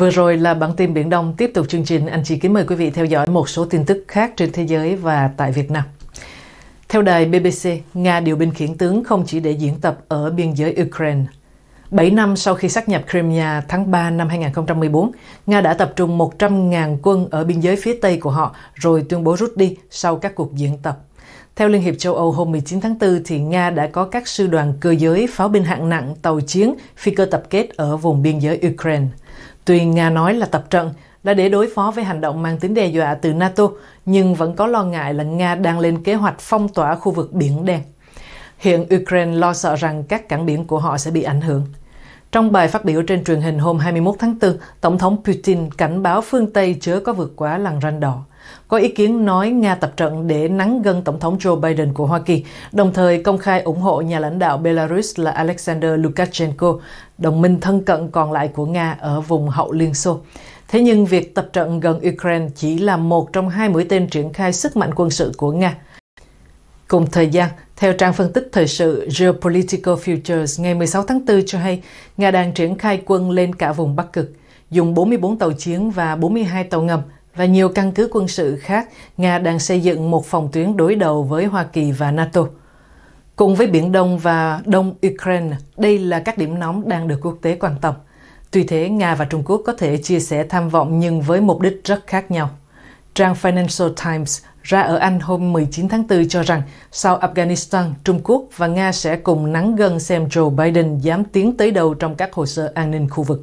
Vừa rồi là bản tin Biển Đông tiếp tục chương trình. Anh chị kính mời quý vị theo dõi một số tin tức khác trên thế giới và tại Việt Nam. Theo đài BBC, Nga điều binh khiển tướng không chỉ để diễn tập ở biên giới Ukraine. Bảy năm sau khi xác nhập Crimea tháng 3 năm 2014, Nga đã tập trung 100.000 quân ở biên giới phía Tây của họ rồi tuyên bố rút đi sau các cuộc diễn tập. Theo Liên hiệp châu Âu hôm 19 tháng 4, thì Nga đã có các sư đoàn cơ giới, pháo binh hạng nặng, tàu chiến, phi cơ tập kết ở vùng biên giới Ukraine. Tuy Nga nói là tập trận là để đối phó với hành động mang tính đe dọa từ NATO, nhưng vẫn có lo ngại là Nga đang lên kế hoạch phong tỏa khu vực Biển Đen. Hiện Ukraine lo sợ rằng các cảng biển của họ sẽ bị ảnh hưởng. Trong bài phát biểu trên truyền hình hôm 21 tháng 4, Tổng thống Putin cảnh báo phương Tây chớ có vượt quá lằn ranh đỏ. Có ý kiến nói Nga tập trận để nắng gân Tổng thống Joe Biden của Hoa Kỳ, đồng thời công khai ủng hộ nhà lãnh đạo Belarus là Alexander Lukashenko, đồng minh thân cận còn lại của Nga ở vùng hậu Liên Xô. Thế nhưng việc tập trận gần Ukraine chỉ là một trong hai mũi tên triển khai sức mạnh quân sự của Nga. Cùng thời gian, theo trang phân tích thời sự Geopolitical Futures ngày 16 tháng 4 cho hay, Nga đang triển khai quân lên cả vùng Bắc Cực, dùng 44 tàu chiến và 42 tàu ngầm – và nhiều căn cứ quân sự khác, Nga đang xây dựng một phòng tuyến đối đầu với Hoa Kỳ và NATO. Cùng với Biển Đông và Đông Ukraine, đây là các điểm nóng đang được quốc tế quan tâm. Tuy thế, Nga và Trung Quốc có thể chia sẻ tham vọng nhưng với mục đích rất khác nhau. Trang Financial Times ra ở Anh hôm 19 tháng 4 cho rằng sau Afghanistan, Trung Quốc và Nga sẽ cùng nắng gần xem Joe Biden dám tiến tới đâu trong các hồ sơ an ninh khu vực.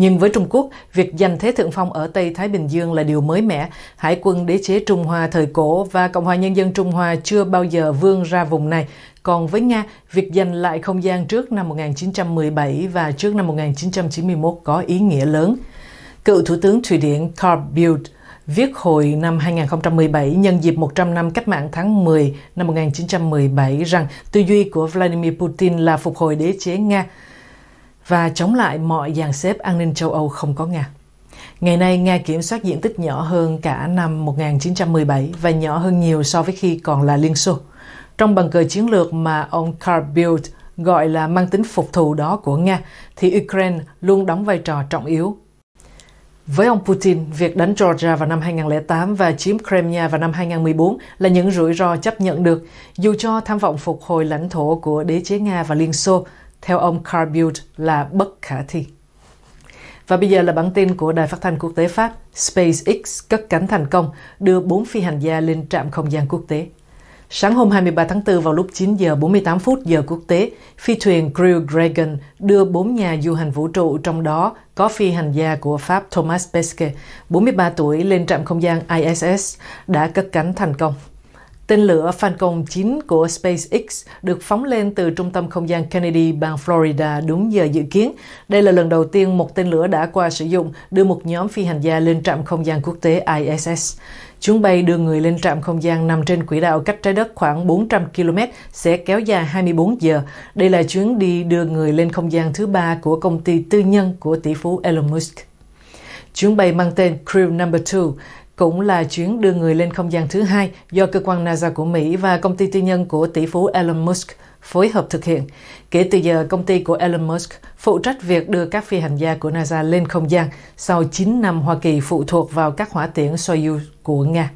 Nhưng với Trung Quốc, việc giành thế thượng phong ở Tây Thái Bình Dương là điều mới mẻ. Hải quân đế chế Trung Hoa thời cổ và Cộng hòa Nhân dân Trung Hoa chưa bao giờ vươn ra vùng này. Còn với Nga, việc giành lại không gian trước năm 1917 và trước năm 1991 có ý nghĩa lớn. Cựu Thủ tướng Thụy Điển Carl Bildt viết hồi năm 2017 nhân dịp 100 năm cách mạng tháng 10 năm 1917 rằng tư duy của Vladimir Putin là phục hồi đế chế Nga và chống lại mọi dàn xếp an ninh châu Âu không có Nga. Ngày nay, Nga kiểm soát diện tích nhỏ hơn cả năm 1917 và nhỏ hơn nhiều so với khi còn là Liên Xô. Trong bằng cờ chiến lược mà ông Carl Bildt gọi là mang tính phục thù đó của Nga, thì Ukraine luôn đóng vai trò trọng yếu. Với ông Putin, việc đánh Georgia vào năm 2008 và chiếm Crimea vào năm 2014 là những rủi ro chấp nhận được, dù cho tham vọng phục hồi lãnh thổ của đế chế Nga và Liên Xô theo ông Carl Bild là bất khả thi. Và bây giờ là bản tin của Đài Phát thanh Quốc tế Pháp. SpaceX cất cánh thành công, đưa 4 phi hành gia lên trạm không gian quốc tế. Sáng hôm 23 tháng 4 vào lúc 9 giờ 48 phút giờ quốc tế, phi thuyền Crew Dragon đưa 4 nhà du hành vũ trụ trong đó có phi hành gia của Pháp Thomas Pesquet, 43 tuổi lên trạm không gian ISS đã cất cánh thành công. Tên lửa Falcon 9 của SpaceX được phóng lên từ trung tâm không gian Kennedy, bang Florida đúng giờ dự kiến. Đây là lần đầu tiên một tên lửa đã qua sử dụng đưa một nhóm phi hành gia lên trạm không gian quốc tế ISS. Chuyến bay đưa người lên trạm không gian nằm trên quỹ đạo cách trái đất khoảng 400 km sẽ kéo dài 24 giờ. Đây là chuyến đi đưa người lên không gian thứ ba của công ty tư nhân của tỷ phú Elon Musk. Chuyến bay mang tên Crew No. 2 cũng là chuyến đưa người lên không gian thứ hai do cơ quan NASA của Mỹ và công ty tư nhân của tỷ phú Elon Musk phối hợp thực hiện. Kể từ giờ, công ty của Elon Musk phụ trách việc đưa các phi hành gia của NASA lên không gian sau 9 năm Hoa Kỳ phụ thuộc vào các hỏa tiễn Soyuz của Nga.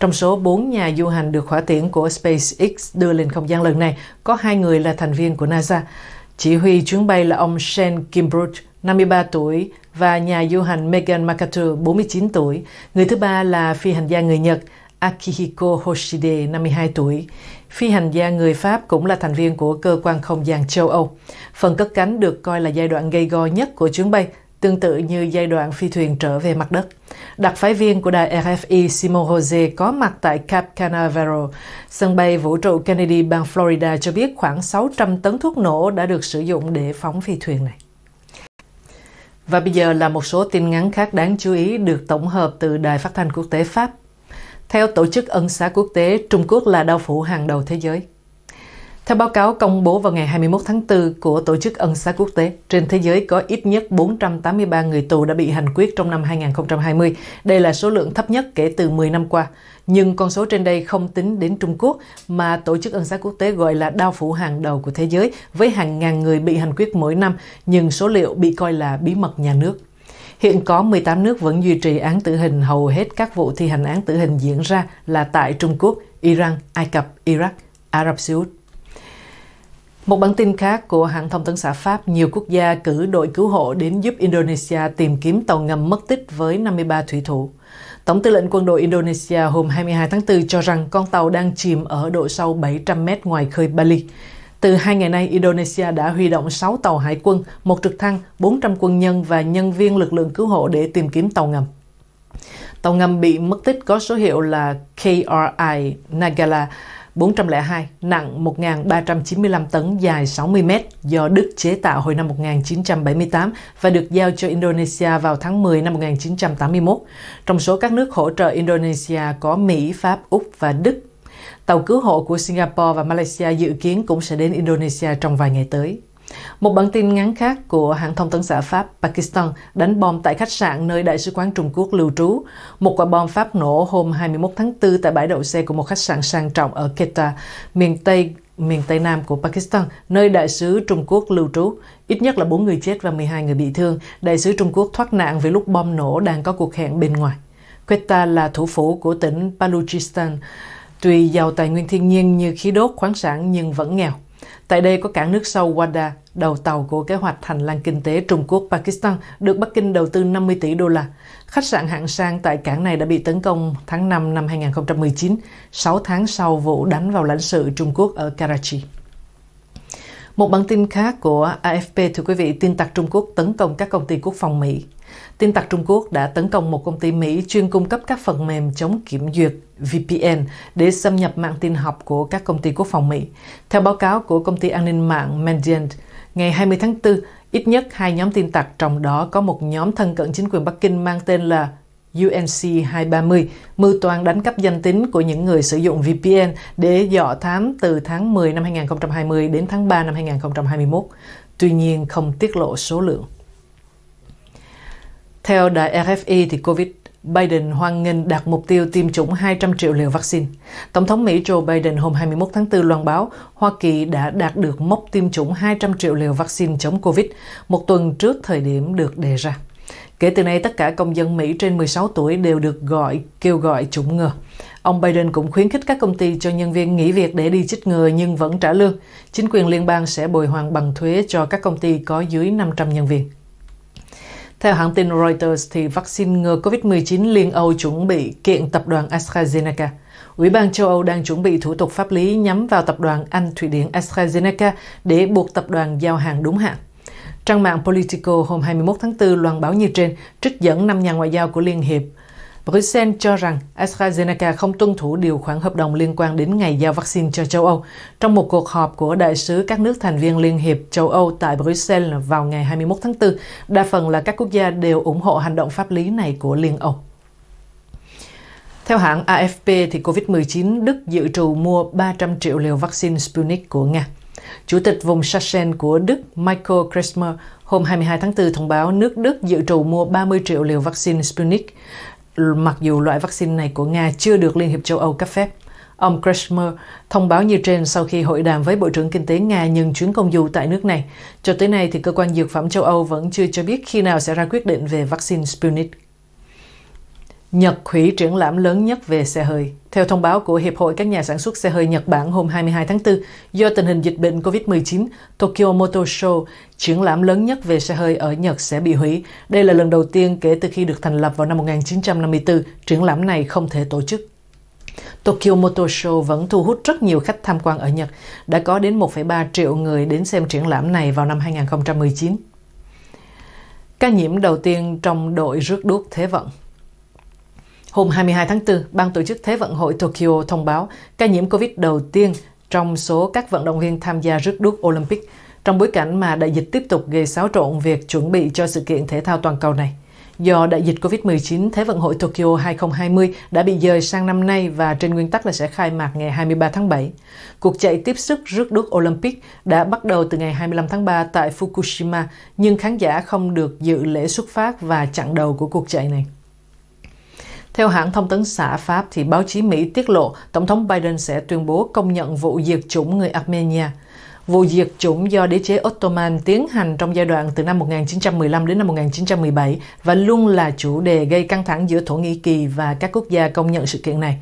Trong số 4 nhà du hành được hỏa tiễn của SpaceX đưa lên không gian lần này, có hai người là thành viên của NASA. Chỉ huy chuyến bay là ông Shane Kimbrough, 53 tuổi, và nhà du hành Megan MacArthur, 49 tuổi. Người thứ ba là phi hành gia người Nhật Akihiko Hoshide, 52 tuổi. Phi hành gia người Pháp cũng là thành viên của cơ quan không gian châu Âu. Phần cất cánh được coi là giai đoạn gây go nhất của chuyến bay, tương tự như giai đoạn phi thuyền trở về mặt đất. Đặc phái viên của đài RFI Simon Rose có mặt tại Cap Canaveral, sân bay vũ trụ Kennedy bang Florida cho biết khoảng 600 tấn thuốc nổ đã được sử dụng để phóng phi thuyền này. Và bây giờ là một số tin ngắn khác đáng chú ý được tổng hợp từ Đài Phát thanh Quốc tế Pháp. Theo Tổ chức Ân xá Quốc tế, Trung Quốc là đau phủ hàng đầu thế giới. Theo báo cáo công bố vào ngày 21 tháng 4 của Tổ chức Ân xá Quốc tế, trên thế giới có ít nhất 483 người tù đã bị hành quyết trong năm 2020. Đây là số lượng thấp nhất kể từ 10 năm qua nhưng con số trên đây không tính đến Trung Quốc mà Tổ chức Ân xá Quốc tế gọi là đao phủ hàng đầu của thế giới với hàng ngàn người bị hành quyết mỗi năm, nhưng số liệu bị coi là bí mật nhà nước. Hiện có 18 nước vẫn duy trì án tử hình hầu hết các vụ thi hành án tử hình diễn ra là tại Trung Quốc, Iran, Ai Cập, Iraq, Ả Rập Xê Út. Một bản tin khác của hãng thông tấn xã Pháp, nhiều quốc gia cử đội cứu hộ đến giúp Indonesia tìm kiếm tàu ngầm mất tích với 53 thủy thủ. Tổng tư lệnh quân đội Indonesia hôm 22 tháng 4 cho rằng con tàu đang chìm ở độ sâu 700 mét ngoài khơi Bali. Từ hai ngày nay, Indonesia đã huy động 6 tàu hải quân, một trực thăng, 400 quân nhân và nhân viên lực lượng cứu hộ để tìm kiếm tàu ngầm. Tàu ngầm bị mất tích có số hiệu là KRI Nagala 402, nặng 1.395 tấn, dài 60 m do Đức chế tạo hồi năm 1978 và được giao cho Indonesia vào tháng 10 năm 1981. Trong số các nước hỗ trợ Indonesia có Mỹ, Pháp, Úc và Đức. Tàu cứu hộ của Singapore và Malaysia dự kiến cũng sẽ đến Indonesia trong vài ngày tới. Một bản tin ngắn khác của hãng thông tấn xã Pháp Pakistan đánh bom tại khách sạn nơi Đại sứ quán Trung Quốc lưu trú. Một quả bom Pháp nổ hôm 21 tháng 4 tại bãi đậu xe của một khách sạn sang trọng ở Quetta, miền Tây miền Tây Nam của Pakistan, nơi đại sứ Trung Quốc lưu trú. Ít nhất là 4 người chết và 12 người bị thương. Đại sứ Trung Quốc thoát nạn vì lúc bom nổ đang có cuộc hẹn bên ngoài. Quetta là thủ phủ của tỉnh Baluchistan, tuy giàu tài nguyên thiên nhiên như khí đốt, khoáng sản nhưng vẫn nghèo. Tại đây có cảng nước sâu Wada, đầu tàu của kế hoạch thành lang kinh tế Trung Quốc-Pakistan được Bắc Kinh đầu tư 50 tỷ đô la. Khách sạn hạng sang tại cảng này đã bị tấn công tháng 5 năm 2019, 6 tháng sau vụ đánh vào lãnh sự Trung Quốc ở Karachi. Một bản tin khác của AFP thưa quý vị, tin tặc Trung Quốc tấn công các công ty quốc phòng Mỹ tin tặc Trung Quốc đã tấn công một công ty Mỹ chuyên cung cấp các phần mềm chống kiểm duyệt VPN để xâm nhập mạng tin học của các công ty quốc phòng Mỹ. Theo báo cáo của công ty an ninh mạng Mandiant, ngày 20 tháng 4, ít nhất hai nhóm tin tặc trong đó có một nhóm thân cận chính quyền Bắc Kinh mang tên là UNC 230 mưu toan đánh cắp danh tính của những người sử dụng VPN để dọ thám từ tháng 10 năm 2020 đến tháng 3 năm 2021. Tuy nhiên không tiết lộ số lượng. Theo đài RFI e thì COVID Biden hoan nghênh đạt mục tiêu tiêm chủng 200 triệu liều vaccine. Tổng thống Mỹ Joe Biden hôm 21 tháng 4 loan báo Hoa Kỳ đã đạt được mốc tiêm chủng 200 triệu liều vaccine chống COVID một tuần trước thời điểm được đề ra. Kể từ nay, tất cả công dân Mỹ trên 16 tuổi đều được gọi kêu gọi chủng ngừa. Ông Biden cũng khuyến khích các công ty cho nhân viên nghỉ việc để đi chích ngừa nhưng vẫn trả lương. Chính quyền liên bang sẽ bồi hoàn bằng thuế cho các công ty có dưới 500 nhân viên. Theo hãng tin Reuters, thì vaccine ngừa COVID-19 Liên Âu chuẩn bị kiện tập đoàn AstraZeneca. Ủy ban châu Âu đang chuẩn bị thủ tục pháp lý nhắm vào tập đoàn Anh Thụy Điển AstraZeneca để buộc tập đoàn giao hàng đúng hạn. Trang mạng Politico hôm 21 tháng 4 loan báo như trên trích dẫn năm nhà ngoại giao của Liên Hiệp Bruxelles cho rằng AstraZeneca không tuân thủ điều khoản hợp đồng liên quan đến ngày giao vaccine cho châu Âu trong một cuộc họp của đại sứ các nước thành viên Liên hiệp châu Âu tại Bruxelles vào ngày 21 tháng 4. Đa phần là các quốc gia đều ủng hộ hành động pháp lý này của Liên Âu. Theo hãng AFP, thì COVID-19 Đức dự trù mua 300 triệu liều vaccine Sputnik của Nga. Chủ tịch vùng Sachsen của Đức Michael Kretschmer hôm 22 tháng 4 thông báo nước Đức dự trù mua 30 triệu liều vaccine Sputnik. Ừ, mặc dù loại vaccine này của Nga chưa được Liên hiệp châu Âu cấp phép. Ông Kreshmer thông báo như trên sau khi hội đàm với Bộ trưởng Kinh tế Nga nhân chuyến công du tại nước này. Cho tới nay, thì cơ quan dược phẩm châu Âu vẫn chưa cho biết khi nào sẽ ra quyết định về vaccine Sputnik Nhật hủy triển lãm lớn nhất về xe hơi. Theo thông báo của Hiệp hội các nhà sản xuất xe hơi Nhật Bản hôm 22 tháng 4, do tình hình dịch bệnh COVID-19, Tokyo Motor Show, triển lãm lớn nhất về xe hơi ở Nhật sẽ bị hủy. Đây là lần đầu tiên kể từ khi được thành lập vào năm 1954, triển lãm này không thể tổ chức. Tokyo Motor Show vẫn thu hút rất nhiều khách tham quan ở Nhật, đã có đến 1,3 triệu người đến xem triển lãm này vào năm 2019. Ca nhiễm đầu tiên trong đội rước đuốc Thế vận Hôm 22 tháng 4, Ban tổ chức Thế vận hội Tokyo thông báo ca nhiễm COVID đầu tiên trong số các vận động viên tham gia rước đuốc Olympic trong bối cảnh mà đại dịch tiếp tục gây xáo trộn việc chuẩn bị cho sự kiện thể thao toàn cầu này. Do đại dịch COVID-19, Thế vận hội Tokyo 2020 đã bị dời sang năm nay và trên nguyên tắc là sẽ khai mạc ngày 23 tháng 7. Cuộc chạy tiếp sức rước đuốc Olympic đã bắt đầu từ ngày 25 tháng 3 tại Fukushima, nhưng khán giả không được dự lễ xuất phát và chặn đầu của cuộc chạy này. Theo hãng thông tấn xã Pháp, thì báo chí Mỹ tiết lộ Tổng thống Biden sẽ tuyên bố công nhận vụ diệt chủng người Armenia. Vụ diệt chủng do đế chế Ottoman tiến hành trong giai đoạn từ năm 1915 đến năm 1917 và luôn là chủ đề gây căng thẳng giữa Thổ Nhĩ Kỳ và các quốc gia công nhận sự kiện này.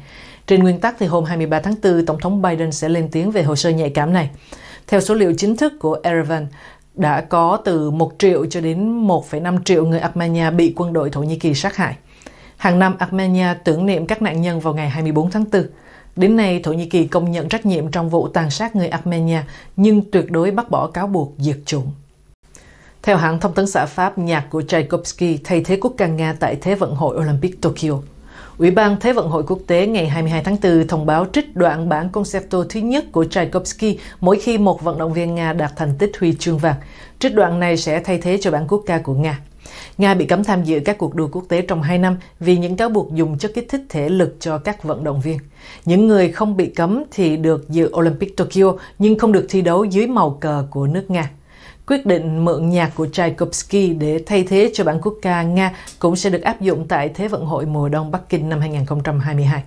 Trên nguyên tắc thì hôm 23 tháng 4, Tổng thống Biden sẽ lên tiếng về hồ sơ nhạy cảm này. Theo số liệu chính thức của Erevan, đã có từ 1 triệu cho đến 1,5 triệu người Armenia bị quân đội Thổ Nhĩ Kỳ sát hại. Hàng năm, Armenia tưởng niệm các nạn nhân vào ngày 24 tháng 4. Đến nay, Thổ Nhĩ Kỳ công nhận trách nhiệm trong vụ tàn sát người Armenia, nhưng tuyệt đối bác bỏ cáo buộc diệt chủng. Theo hãng thông tấn xã Pháp, nhạc của Tchaikovsky thay thế quốc ca Nga tại Thế vận hội Olympic Tokyo. Ủy ban Thế vận hội quốc tế ngày 22 tháng 4 thông báo trích đoạn bản concerto thứ nhất của Tchaikovsky mỗi khi một vận động viên Nga đạt thành tích huy chương vàng. Trích đoạn này sẽ thay thế cho bản quốc ca của Nga. Nga bị cấm tham dự các cuộc đua quốc tế trong 2 năm vì những cáo buộc dùng chất kích thích thể lực cho các vận động viên. Những người không bị cấm thì được dự Olympic Tokyo nhưng không được thi đấu dưới màu cờ của nước Nga. Quyết định mượn nhạc của Tchaikovsky để thay thế cho bản quốc ca Nga cũng sẽ được áp dụng tại Thế vận hội mùa đông Bắc Kinh năm 2022.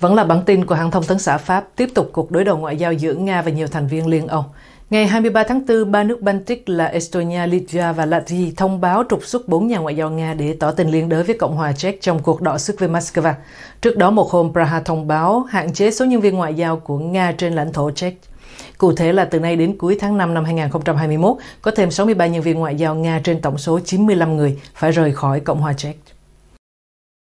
Vẫn là bản tin của hãng thông tấn xã Pháp tiếp tục cuộc đối đầu ngoại giao giữa Nga và nhiều thành viên Liên Âu. Ngày 23 tháng 4, ba nước Baltic là Estonia, Latvia và Latvia thông báo trục xuất bốn nhà ngoại giao Nga để tỏ tình liên đới với Cộng hòa Czech trong cuộc đọ sức với Moscow. Trước đó một hôm, Praha thông báo hạn chế số nhân viên ngoại giao của Nga trên lãnh thổ Czech. Cụ thể là từ nay đến cuối tháng 5 năm 2021, có thêm 63 nhân viên ngoại giao Nga trên tổng số 95 người phải rời khỏi Cộng hòa Czech.